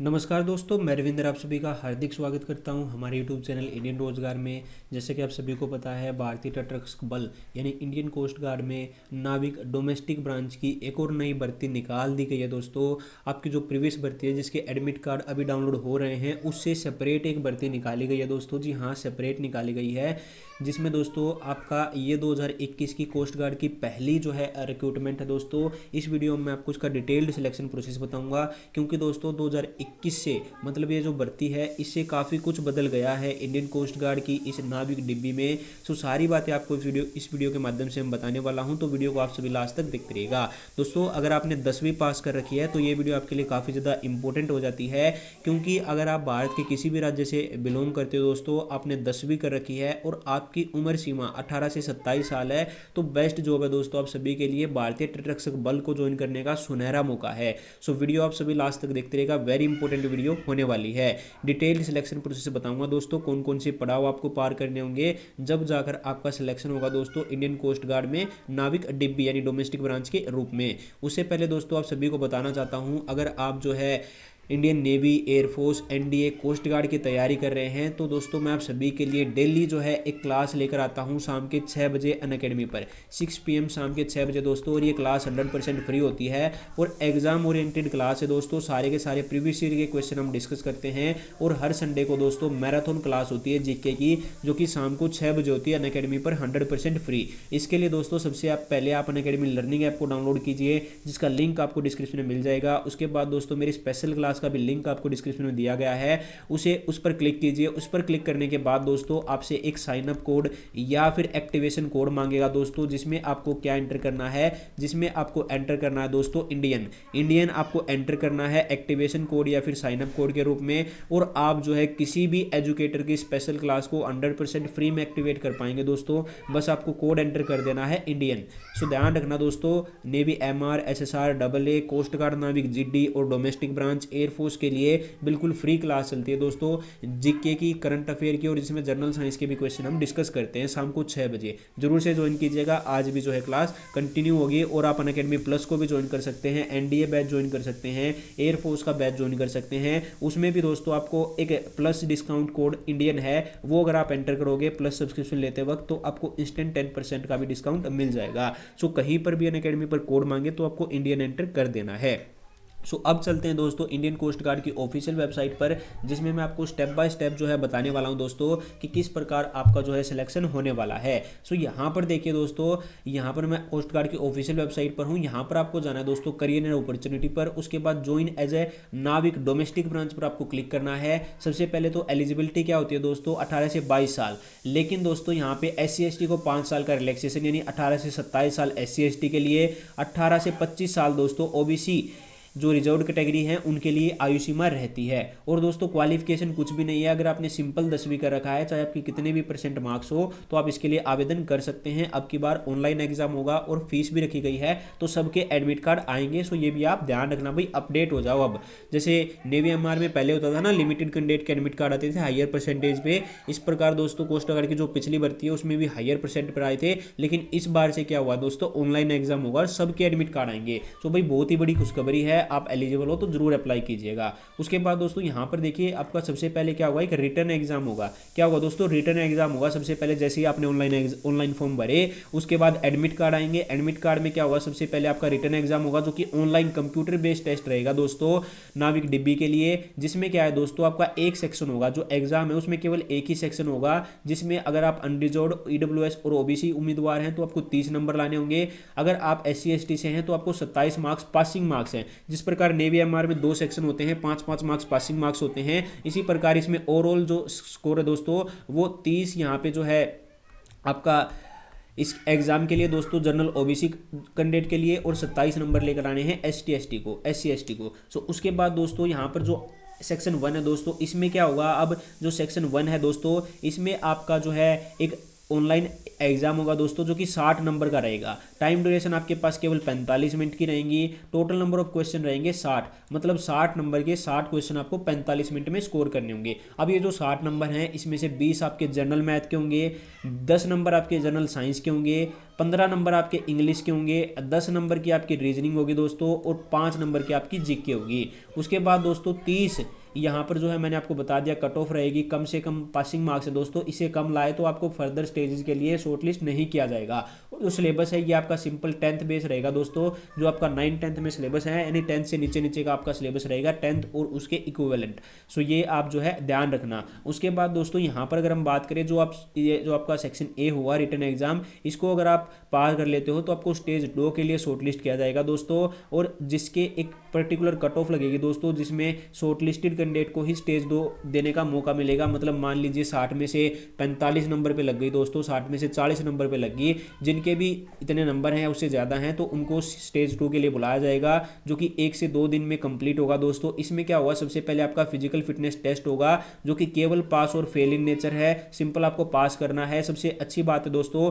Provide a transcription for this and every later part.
नमस्कार दोस्तों मैं रविंदर आप सभी का हार्दिक स्वागत करता हूं हमारे यूट्यूब चैनल इंडियन रोजगार में जैसे कि आप सभी को पता है भारतीय तटरक्षक बल यानी इंडियन कोस्ट गार्ड में नाविक डोमेस्टिक ब्रांच की एक और नई भर्ती निकाल दी गई है दोस्तों आपकी जो प्रीवियस भर्ती है जिसके एडमिट कार्ड अभी डाउनलोड हो रहे हैं उससे सेपरेट एक भर्ती निकाली गई है दोस्तों जी हाँ सेपरेट निकाली गई है जिसमें दोस्तों आपका ये 2021 की कोस्ट गार्ड की पहली जो है रिक्रूटमेंट है दोस्तों इस वीडियो में आपको उसका डिटेल्ड सिलेक्शन प्रोसेस बताऊँगा क्योंकि दोस्तों दो इक्कीस से मतलब ये जो भर्ती है इससे काफ़ी कुछ बदल गया है इंडियन कोस्ट गार्ड की इस नाविक डिब्बी में सो सारी बातें आपको इस वीडियो इस वीडियो के माध्यम से मैं बताने वाला हूँ तो वीडियो को आप सभी लास्ट तक देखते रहेगा दोस्तों अगर आपने दसवीं पास कर रखी है तो ये वीडियो आपके लिए काफ़ी ज़्यादा इंपॉर्टेंट हो जाती है क्योंकि अगर आप भारत के किसी भी राज्य से बिलोंग करते हो दोस्तों आपने दसवीं कर रखी है और आपकी उम्र सीमा अठारह से सत्ताईस साल है तो बेस्ट जॉब है दोस्तों आप सभी के लिए भारतीय तटरक्षक बल को ज्वाइन करने का सुनहरा मौका है सो वीडियो आप सभी लास्ट तक देखते रहेगा वेरी इंपॉर्टेंट वीडियो होने वाली है डिटेल सिलेक्शन प्रोसेस बताऊंगा दोस्तों कौन कौन से पड़ाव आपको पार करने होंगे जब जाकर आपका सिलेक्शन होगा दोस्तों इंडियन कोस्ट गार्ड में नाविक डिब्बी यानी डोमेस्टिक ब्रांच के रूप में उससे पहले दोस्तों आप सभी को बताना चाहता हूँ अगर आप जो है Indian navy air force NDA coast guard की तैयारी कर रहे हैं तो दोस्तों मैं आप सभी के लिए डेली जो है एक क्लास लेकर आता हूँ शाम के छः बजे अन अकेडमी पर सिक्स पी शाम के छः बजे दोस्तों और ये क्लास हंड्रेड परसेंट फ्री होती है और एग्जाम ओरिएंटेड क्लास है दोस्तों सारे के सारे प्रीवियस ईयर के क्वेश्चन हम डिस्कस करते हैं और हर संडे को दोस्तों मैराथन क्लास होती है जीके की जो कि शाम को छः बजे होती है अन अकेडमी पर हंड्रेड परसेंट फ्री इसके लिए दोस्तों सबसे आप पहले आप अन अकेडमी लर्निंग ऐप को डाउनलोड कीजिए जिसका लिंक आपको डिस्क्रिप्शन में मिल जाएगा उसके बाद दोस्तों मेरी स्पेशल क्लास क्लास का भी लिंक आपको डिस्क्रिप्शन में दिया गया है उसे उस पर क्लिक कीजिए उस पर क्लिक करने के बाद दोस्तों आपसे एक साइनअप कोड या फिर एक्टिवेशन कोड मांगेगा दोस्तों जिसमें आपको क्या एंटर करना है जिसमें आपको एंटर करना है दोस्तों इंडियन इंडियन आपको एंटर करना है एक्टिवेशन कोड या फिर साइनअप कोड के रूप में और आप जो है किसी भी एजुकेटर की स्पेशल क्लास को हंड्रेड फ्री में एक्टिवेट कर पाएंगे दोस्तों बस आपको कोड एंटर कर देना है इंडियन सो ध्यान रखना दोस्तों navy M R S S R double A coast guard नाविक जी और डोमेस्टिक ब्रांच एयर एयरफोर्स के लिए बिल्कुल फ्री क्लास चलती है दोस्तों जीके की करंट अफेयर की और जिसमें जनरल साइंस के भी क्वेश्चन हम डिस्कस करते हैं शाम को छः बजे जरूर से ज्वाइन कीजिएगा आज भी जो है क्लास कंटिन्यू होगी और आप अन प्लस को भी ज्वाइन कर सकते हैं एन बैच ज्वाइन कर सकते हैं एयरफोर्स का बैच ज्वाइन कर सकते हैं उसमें भी दोस्तों आपको एक प्लस डिस्काउंट कोड इंडियन है वो अगर आप एंटर करोगे प्लस सब्सक्रिप्शन लेते वक्त तो आपको इंस्टेंट टेन परसेंट का भी डिस्काउंट मिल जाएगा सो कहीं पर भी अन पर कोड मांगे तो आपको इंडियन एंटर कर देना है सो अब चलते हैं दोस्तों इंडियन कोस्ट गार्ड की ऑफिशियल वेबसाइट पर जिसमें मैं आपको स्टेप बाय स्टेप जो है बताने वाला हूँ दोस्तों कि किस प्रकार आपका जो है सिलेक्शन होने वाला है सो यहाँ पर देखिए दोस्तों यहाँ पर मैं कोस्ट गार्ड की ऑफिशियल वेबसाइट पर हूँ यहाँ पर आपको जाना है दोस्तों करियर एंड अपॉर्चुनिटी पर उसके बाद ज्वाइन एज ए नाविक डोमेस्टिक ब्रांच पर आपको क्लिक करना है सबसे पहले तो एलिजिबिलिटी क्या होती है दोस्तों अठारह से बाईस साल लेकिन दोस्तों यहाँ पे एस सी को पाँच साल का रिलैक्सेशन यानी अठारह से सत्ताईस साल एस सी के लिए अट्ठारह से पच्चीस साल दोस्तों ओबीसी जो रिजर्व कैटेगरी हैं उनके लिए आयु सीमा रहती है और दोस्तों क्वालिफिकेशन कुछ भी नहीं है अगर आपने सिंपल दसवीं कर रखा है चाहे आपकी कितने भी परसेंट मार्क्स हो तो आप इसके लिए आवेदन कर सकते हैं अब की बार ऑनलाइन एग्जाम होगा और फीस भी रखी गई है तो सबके एडमिट कार्ड आएंगे सो ये भी आप ध्यान रखना भाई अपडेट हो जाओ अब जैसे नेवी एम में पहले होता था ना लिमिटेड कैंडिडेट के एडमिट कार्ड आते थे हायर परसेंटेज पे इस प्रकार दोस्तों कोस्ट गार्ड की जो पिछली भर्ती है उसमें भी हायर परसेंट पर आए थे लेकिन इस बार से क्या हुआ दोस्तों ऑनलाइन एग्जाम होगा और सबके एडमिट कार्ड आएंगे तो भाई बहुत ही बड़ी खुशखबरी है आप एलिजिबल हो तो ज़रूर अप्लाई कीजिएगा उसके बाद दोस्तों यहाँ पर देखिए आपका सबसे पहले क्या होगा एक रिटर्न एग्जाम होगा क्या होगा दोस्तों रिटर्न एग्जाम होगा सबसे पहले जैसे ही आपने ऑनलाइन ऑनलाइन फॉर्म भरे उसके बाद एडमिट कार्ड आएंगे एडमिट कार्ड में क्या होगा सबसे पहले आपका रिटर्न एग्जाम होगा जो कि ऑनलाइन कंप्यूटर बेस्ड टेस्ट रहेगा दोस्तों नाविक डिब्बी के लिए जिसमें क्या है दोस्तों आपका एक सेक्शन होगा जो एग्जाम है उसमें केवल एक ही सेक्शन होगा जिसमें अगर आप अनरिजर्व ईडब्ल्यू e और ओबीसी उम्मीदवार हैं तो आपको तीस नंबर लाने होंगे अगर आप एस सी से हैं तो आपको सत्ताईस मार्क्स पासिंग मार्क्स हैं जिस प्रकार नेवी एम में दो सेक्शन होते हैं पाँच पाँच मार्क्स पासिंग मार्क्स होते हैं इसी प्रकार इसमें ओवरऑल जो स्कोर है दोस्तों वो तीस यहाँ पे जो है आपका इस एग्ज़ाम के लिए दोस्तों जनरल ओबीसी कैंडिडेट के लिए और 27 नंबर लेकर आने हैं एस टी को एस सी को सो उसके बाद दोस्तों यहाँ पर जो सेक्शन वन है दोस्तों इसमें क्या होगा अब जो सेक्शन वन है दोस्तों इसमें आपका जो है एक ऑनलाइन एग्जाम होगा दोस्तों जो कि 60 नंबर का रहेगा टाइम ड्यूरेशन आपके पास केवल 45 मिनट की रहेंगी टोटल नंबर ऑफ क्वेश्चन रहेंगे 60 मतलब 60 नंबर के 60 क्वेश्चन आपको 45 मिनट में स्कोर करने होंगे अब ये जो 60 नंबर हैं इसमें से 20 आपके जनरल मैथ के होंगे 10 नंबर आपके जनरल साइंस के होंगे पंद्रह नंबर आपके इंग्लिश के होंगे दस नंबर की आपकी रीजनिंग होगी दोस्तों और पाँच नंबर की आपकी जीके होगी उसके बाद दोस्तों तीस यहाँ पर जो है मैंने आपको बता दिया कट ऑफ रहेगी कम से कम पासिंग मार्क्स है दोस्तों इसे कम लाए तो आपको फर्दर स्टेजेस के लिए शॉर्ट लिस्ट नहीं किया जाएगा जो सिलेबस है ये आपका सिंपल टेंथ बेस रहेगा दोस्तों जो आपका नाइन टेंथ में सिलेबस है यानी टेंथ से नीचे नीचे का आपका सिलेबस रहेगा टेंथ और उसके इक्वेलेंट सो ये आप जो है ध्यान रखना उसके बाद दोस्तों यहाँ पर अगर हम बात करें जो आप ये जो आपका सेक्शन ए हुआ रिटर्न एग्जाम इसको अगर आप पास कर लेते हो तो आपको स्टेज डो के लिए शॉर्ट लिस्ट किया जाएगा दोस्तों और जिसके एक पर्टिकुलर कट ऑफ लगेगी दोस्तों जिसमें शॉर्ट लिस्टेड कैंडिडेट को ही स्टेज दो देने का मौका मिलेगा मतलब मान लीजिए साठ में से पैंतालीस नंबर पर लग गई दोस्तों साठ में से चालीस नंबर पर लग गई जिनके भी इतने नंबर हैं उससे ज़्यादा हैं तो उनको स्टेज टू के लिए बुलाया जाएगा जो कि एक से दो दिन में कंप्लीट होगा दोस्तों इसमें क्या होगा सबसे पहले आपका फिजिकल फिटनेस टेस्ट होगा जो कि केवल पास और फेल इन नेचर है सिंपल आपको पास करना है सबसे अच्छी बात है दोस्तों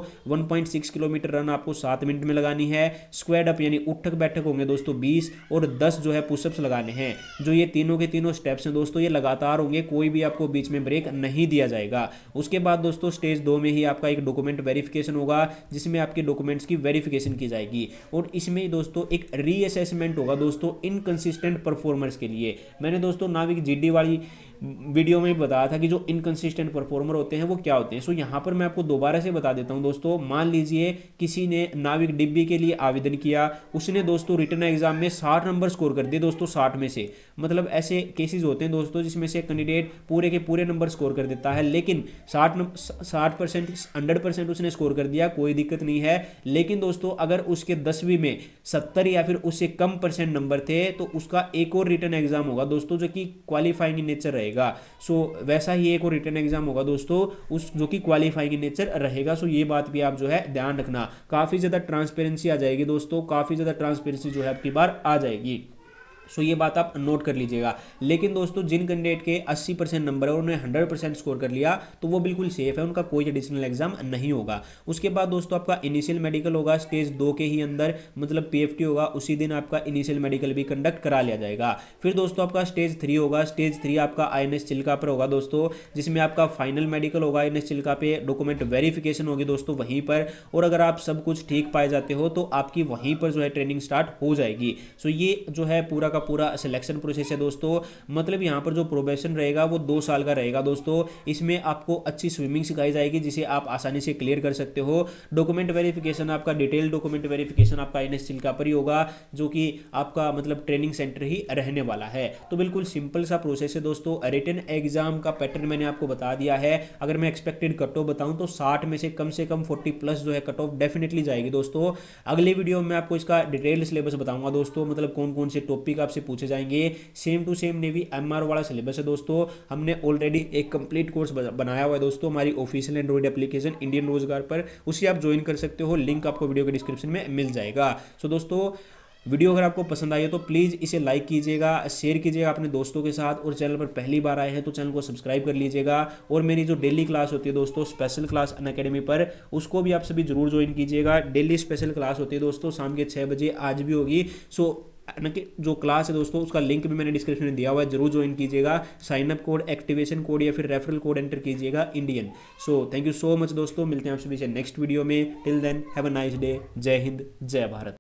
1.6 किलोमीटर रन आपको सात मिनट में लगानी है स्क्वाड अप यानी उठक बैठक होंगे दोस्तों बीस और दस जो है पुशअप्स लगाने हैं जो ये तीनों के तीनों स्टेप स्टेप्स हैं दोस्तों ये लगातार होंगे कोई भी आपको बीच में ब्रेक नहीं दिया जाएगा उसके बाद दोस्तों स्टेज दो में ही आपका एक डॉक्यूमेंट वेरिफिकेशन होगा जिसमें आपके डॉक्यूमेंट्स की वेरिफिकेशन की जाएगी और इसमें दोस्तों एक रीअसेसमेंट होगा दोस्तों इनकन्सिस्टेंट परफॉर्मर्स के लिए मैंने दोस्तों नाविक जी वाली वीडियो में बताया था कि जो इनकन्सिस्टेंट परफॉर्मर होते हैं वो क्या होते हैं सो यहाँ पर मैं आपको दोबारा से बता देता हूँ दोस्तों मान लीजिए किसी ने नाविक डिब्बी के लिए आवेदन किया उसने दोस्तों रिटर्न एग्जाम में साठ नंबर स्कोर कर दिए दोस्तों साठ में से मतलब ऐसे केसेस होते हैं दोस्तों जिसमें से कैंडिडेट पूरे के पूरे नंबर स्कोर कर देता है लेकिन साठ साठ परसेंट हंड्रेड परसेंट उसने स्कोर कर दिया कोई दिक्कत नहीं है लेकिन दोस्तों अगर उसके दसवीं में सत्तर या फिर उससे कम परसेंट नंबर थे तो उसका एक और रिटर्न एग्जाम होगा दोस्तों जो कि क्वालिफाइंग नेचर रहेगा सो वैसा ही एक और रिटर्न एग्जाम होगा दोस्तों उस जो कि क्वालिफाइंग नेचर रहेगा सो ये बात भी आप जो है ध्यान रखना काफ़ी ज़्यादा ट्रांसपेरेंसी आ जाएगी दोस्तों काफ़ी ज़्यादा ट्रांसपेरेंसी जो है आपकी बार आ जाएगी सो ये बात आप नोट कर लीजिएगा लेकिन दोस्तों जिन कैंडिडेट के 80 परसेंट नंबर है उन्होंने 100 परसेंट स्कोर कर लिया तो वो बिल्कुल सेफ है उनका कोई एडिशनल एग्जाम नहीं होगा उसके बाद दोस्तों आपका इनिशियल मेडिकल होगा स्टेज दो के ही अंदर मतलब पी होगा उसी दिन आपका इनिशियल मेडिकल भी कंडक्ट करा लिया जाएगा फिर दोस्तों आपका स्टेज थ्री होगा स्टेज थ्री आपका आई एन चिल्का पर होगा दोस्तों जिसमें आपका फाइनल मेडिकल होगा आई एन चिल्का पे डॉक्यूमेंट वेरिफिकेशन होगी दोस्तों वहीं पर और अगर आप सब कुछ ठीक पाए जाते हो तो आपकी वहीं पर जो है ट्रेनिंग स्टार्ट हो जाएगी सो ये जो है पूरा का पूरा सिलेक्शन प्रोसेस है दोस्तों मतलब यहाँ पर जो प्रोबेशन रहेगा वो दो साल का रहेगा दोस्तों इसमें आपको अच्छी स्विमिंग सिखाई जाएगी जिसे आप आसानी से क्लियर कर सकते हो डॉक्यूमेंट वेरिफिकेशन आपका डिटेल डॉक्यूमेंट वेरिफिकेशन आपका एन एस का पर ही होगा जो कि आपका मतलब ट्रेनिंग सेंटर ही रहने वाला है तो बिल्कुल सिंपल सा प्रोसेस है दोस्तों रिटर्न एग्जाम का पैटर्न मैंने आपको बता दिया है अगर मैं एक्सपेक्टेड कट ऑफ बताऊँ तो साठ में से कम से कम फोर्टी प्लस जो है कट ऑफ डेफिनेटली जाएगी दोस्तों अगले वीडियो में आपको इसका डिटेल सिलेबस बताऊंगा दोस्तों मतलब कौन कौन से टॉपिक आपसे पूछे जाएंगे same to same navy M वाला सिलेबस है दोस्तों हमने ऑलरेडी एक कंप्लीट कोर्स बनाया हुआ है दोस्तों हमारी ऑफिशियल एंड्रॉइड एप्लीकेशन इंडियन रोजगार पर उसे आप ज्वाइन कर सकते हो लिंक आपको वीडियो के डिस्क्रिप्शन में मिल जाएगा सो दोस्तों वीडियो अगर आपको पसंद आई है तो प्लीज़ इसे लाइक कीजिएगा शेयर कीजिएगा अपने दोस्तों के साथ और चैनल पर पहली बार आए हैं तो चैनल को सब्सक्राइब कर लीजिएगा और मेरी जो डेली क्लास होती है दोस्तों स्पेशल क्लास अन अकेडमी पर उसको भी आप सभी जरूर ज्वाइन कीजिएगा डेली स्पेशल क्लास होती है दोस्तों शाम के छः बजे आज भी होगी सो जो क्लास है दोस्तों उसका लिंक भी मैंने डिस्क्रिप्शन में दिया हुआ है जरूर ज्वाइन कीजिएगा साइनअप कोड एक्टिवेशन कोड या फिर रेफरल कोड एंटर कीजिएगा Indian so thank you so much दोस्तों मिलते हैं आपसे पीछे नेक्स्ट वीडियो में till then have a nice day जय हिंद जय भारत